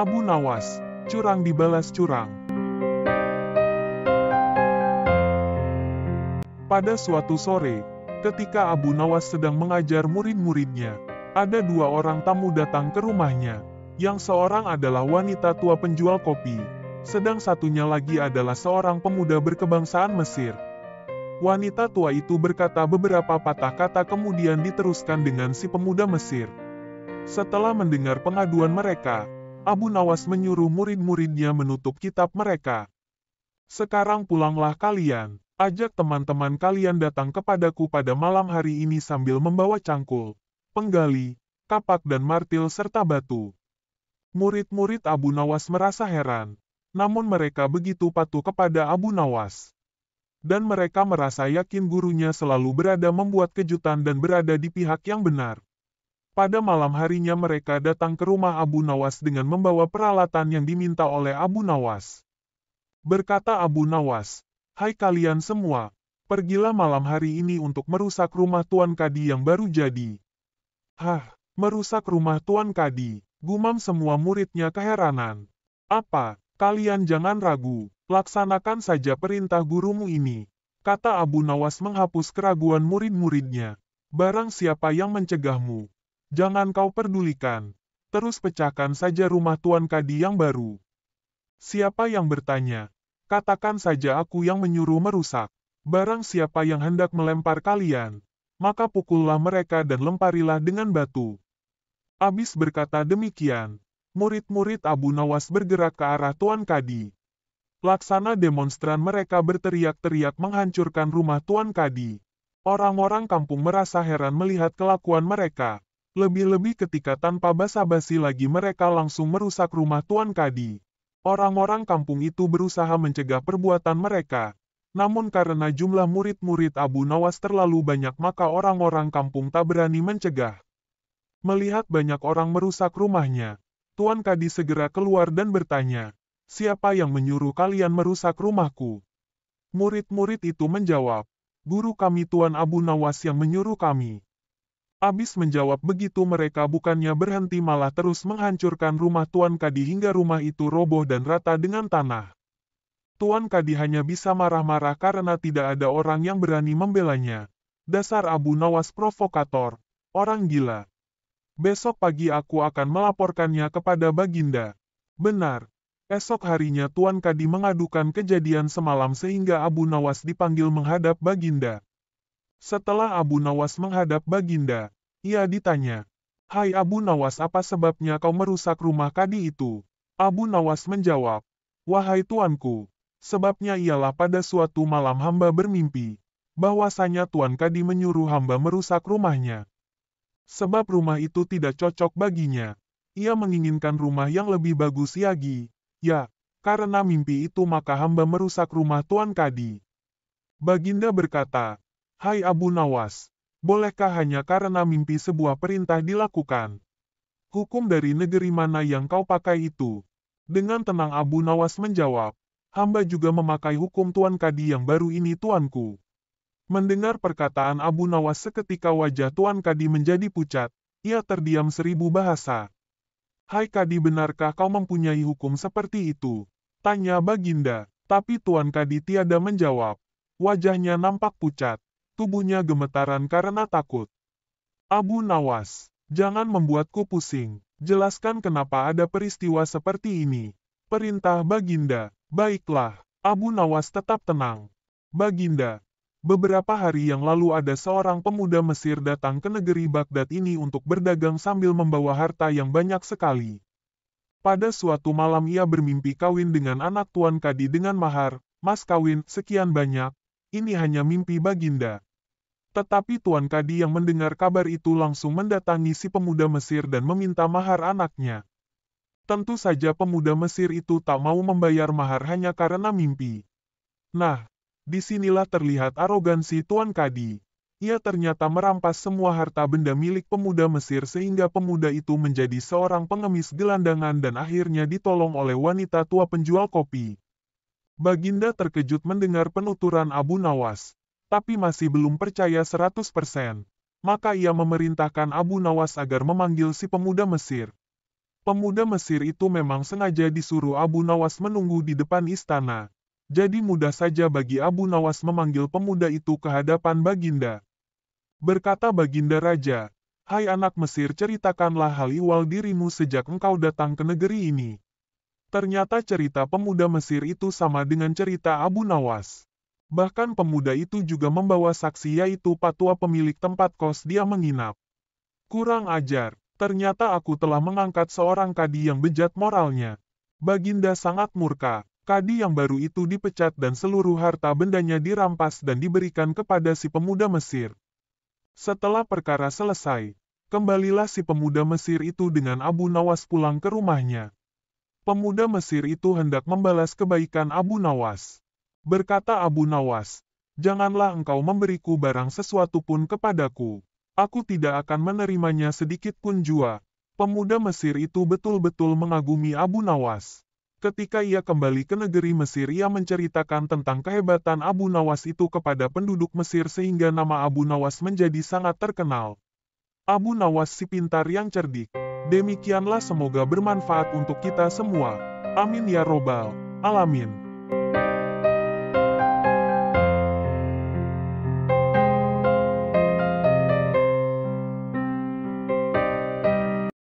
Abu Nawas, curang dibalas curang. Pada suatu sore, ketika Abu Nawas sedang mengajar murid-muridnya, ada dua orang tamu datang ke rumahnya, yang seorang adalah wanita tua penjual kopi, sedang satunya lagi adalah seorang pemuda berkebangsaan Mesir. Wanita tua itu berkata beberapa patah kata kemudian diteruskan dengan si pemuda Mesir. Setelah mendengar pengaduan mereka, Abu Nawas menyuruh murid-muridnya menutup kitab mereka. Sekarang pulanglah kalian, ajak teman-teman kalian datang kepadaku pada malam hari ini sambil membawa cangkul, penggali, kapak dan martil serta batu. Murid-murid Abu Nawas merasa heran, namun mereka begitu patuh kepada Abu Nawas. Dan mereka merasa yakin gurunya selalu berada membuat kejutan dan berada di pihak yang benar. Pada malam harinya mereka datang ke rumah Abu Nawas dengan membawa peralatan yang diminta oleh Abu Nawas. Berkata Abu Nawas, Hai kalian semua, pergilah malam hari ini untuk merusak rumah Tuan Kadi yang baru jadi. Hah, merusak rumah Tuan Kadi, gumam semua muridnya keheranan. Apa, kalian jangan ragu, laksanakan saja perintah gurumu ini, kata Abu Nawas menghapus keraguan murid-muridnya. Barang siapa yang mencegahmu, Jangan kau pedulikan. Terus pecahkan saja rumah Tuan Kadi yang baru. Siapa yang bertanya? Katakan saja aku yang menyuruh merusak. Barang siapa yang hendak melempar kalian, maka pukullah mereka dan lemparilah dengan batu. Abis berkata demikian, murid-murid Abu Nawas bergerak ke arah Tuan Kadi. Laksana demonstran mereka berteriak-teriak menghancurkan rumah Tuan Kadi. Orang-orang kampung merasa heran melihat kelakuan mereka. Lebih-lebih ketika tanpa basa-basi lagi mereka langsung merusak rumah Tuan Kadi. Orang-orang kampung itu berusaha mencegah perbuatan mereka. Namun karena jumlah murid-murid Abu Nawas terlalu banyak maka orang-orang kampung tak berani mencegah. Melihat banyak orang merusak rumahnya, Tuan Kadi segera keluar dan bertanya, Siapa yang menyuruh kalian merusak rumahku? Murid-murid itu menjawab, Guru kami Tuan Abu Nawas yang menyuruh kami. Abis menjawab begitu mereka bukannya berhenti malah terus menghancurkan rumah Tuan Kadi hingga rumah itu roboh dan rata dengan tanah. Tuan Kadi hanya bisa marah-marah karena tidak ada orang yang berani membelanya. Dasar Abu Nawas provokator. Orang gila. Besok pagi aku akan melaporkannya kepada Baginda. Benar. Esok harinya Tuan Kadi mengadukan kejadian semalam sehingga Abu Nawas dipanggil menghadap Baginda. Setelah Abu Nawas menghadap Baginda, ia ditanya, Hai Abu Nawas apa sebabnya kau merusak rumah kadi itu? Abu Nawas menjawab, Wahai tuanku, sebabnya ialah pada suatu malam hamba bermimpi, bahwasanya Tuan Kadi menyuruh hamba merusak rumahnya. Sebab rumah itu tidak cocok baginya. Ia menginginkan rumah yang lebih bagus Yagi. Ya, karena mimpi itu maka hamba merusak rumah Tuan Kadi. Baginda berkata, Hai Abu Nawas, bolehkah hanya karena mimpi sebuah perintah dilakukan? Hukum dari negeri mana yang kau pakai itu? Dengan tenang Abu Nawas menjawab, hamba juga memakai hukum Tuan Kadi yang baru ini tuanku. Mendengar perkataan Abu Nawas seketika wajah Tuan Kadi menjadi pucat, ia terdiam seribu bahasa. Hai Kadi benarkah kau mempunyai hukum seperti itu? Tanya Baginda, tapi Tuan Kadi tiada menjawab. Wajahnya nampak pucat tubuhnya gemetaran karena takut. Abu Nawas, jangan membuatku pusing. Jelaskan kenapa ada peristiwa seperti ini. Perintah Baginda, baiklah. Abu Nawas tetap tenang. Baginda, Beberapa hari yang lalu ada seorang pemuda Mesir datang ke negeri Baghdad ini untuk berdagang sambil membawa harta yang banyak sekali. Pada suatu malam ia bermimpi kawin dengan anak Tuan Kadi dengan mahar, mas kawin, sekian banyak, ini hanya mimpi baginda. Tetapi Tuan Kadi yang mendengar kabar itu langsung mendatangi si pemuda Mesir dan meminta mahar anaknya. Tentu saja pemuda Mesir itu tak mau membayar mahar hanya karena mimpi. Nah, disinilah terlihat arogansi Tuan Kadi. Ia ternyata merampas semua harta benda milik pemuda Mesir sehingga pemuda itu menjadi seorang pengemis gelandangan dan akhirnya ditolong oleh wanita tua penjual kopi. Baginda terkejut mendengar penuturan Abu Nawas tapi masih belum percaya 100%. Maka ia memerintahkan Abu Nawas agar memanggil si pemuda Mesir. Pemuda Mesir itu memang sengaja disuruh Abu Nawas menunggu di depan istana. Jadi mudah saja bagi Abu Nawas memanggil pemuda itu ke hadapan Baginda. Berkata Baginda Raja, Hai anak Mesir ceritakanlah hal iwal dirimu sejak engkau datang ke negeri ini. Ternyata cerita pemuda Mesir itu sama dengan cerita Abu Nawas. Bahkan pemuda itu juga membawa saksi yaitu patua pemilik tempat kos dia menginap. Kurang ajar, ternyata aku telah mengangkat seorang kadi yang bejat moralnya. Baginda sangat murka, kadi yang baru itu dipecat dan seluruh harta bendanya dirampas dan diberikan kepada si pemuda Mesir. Setelah perkara selesai, kembalilah si pemuda Mesir itu dengan Abu Nawas pulang ke rumahnya. Pemuda Mesir itu hendak membalas kebaikan Abu Nawas. Berkata Abu Nawas, janganlah engkau memberiku barang sesuatu pun kepadaku. Aku tidak akan menerimanya sedikit pun jua. Pemuda Mesir itu betul-betul mengagumi Abu Nawas. Ketika ia kembali ke negeri Mesir ia menceritakan tentang kehebatan Abu Nawas itu kepada penduduk Mesir sehingga nama Abu Nawas menjadi sangat terkenal. Abu Nawas si pintar yang cerdik. Demikianlah semoga bermanfaat untuk kita semua. Amin ya robbal alamin.